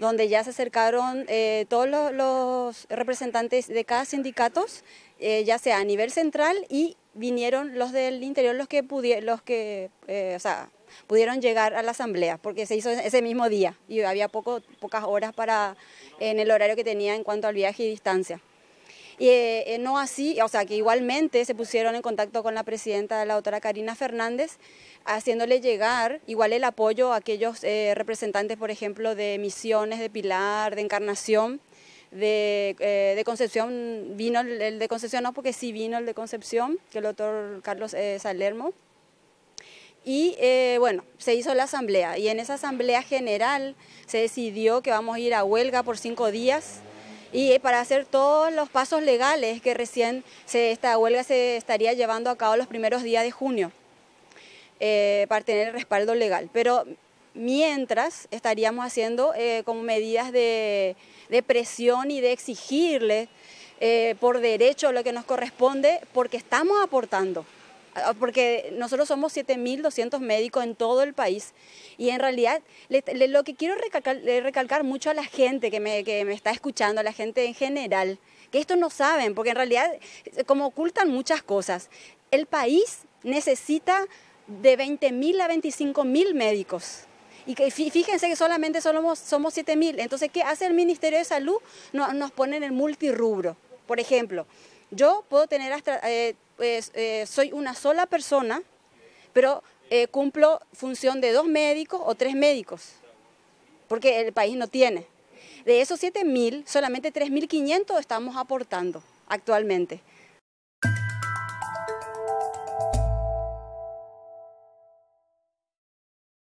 donde ya se acercaron eh, todos los, representantes de cada sindicato, eh, ya sea a nivel central y vinieron los del interior los que pudieron, los que, eh, pudieron llegar a la asamblea, porque se hizo ese mismo día y había poco, pocas horas para, en el horario que tenía en cuanto al viaje y distancia. Y eh, eh, no así, o sea, que igualmente se pusieron en contacto con la presidenta, la doctora Karina Fernández, haciéndole llegar igual el apoyo a aquellos eh, representantes, por ejemplo, de Misiones, de Pilar, de Encarnación, de, Concepción, vino el, de Concepción, no, porque sí vino el de Concepción, que el doctor Carlos Salermo. Y bueno, se hizo la asamblea y en esa asamblea general se decidió que vamos a ir a huelga por cinco días y eh, para hacer todos los pasos legales que recién se, esta huelga se estaría llevando a cabo los primeros días de junio, eh, para tener el respaldo legal. Pero mientras estaríamos haciendo eh, como medidas de, presión y de exigirle por derecho lo que nos corresponde, porque estamos aportando. Ah, ah, porque nosotros somos 7.200 médicos en todo el país y en realidad lo que quiero recalcar, mucho a la gente que me, está escuchando, a la gente en general, que esto no saben, porque en realidad eh, como ocultan muchas cosas, el país necesita de 20.000 a 25.000 médicos. Y fíjense que solamente somos, 7.000. Entonces, ¿qué hace el Ministerio de Salud? No, nos ponen el multirubro, Por ejemplo, yo puedo tener hasta, eh, pues, eh, soy una sola persona, pero eh, cumplo función de dos médicos o tres médicos, porque el país no tiene. De esos 7.000, solamente 3.500 estamos aportando actualmente.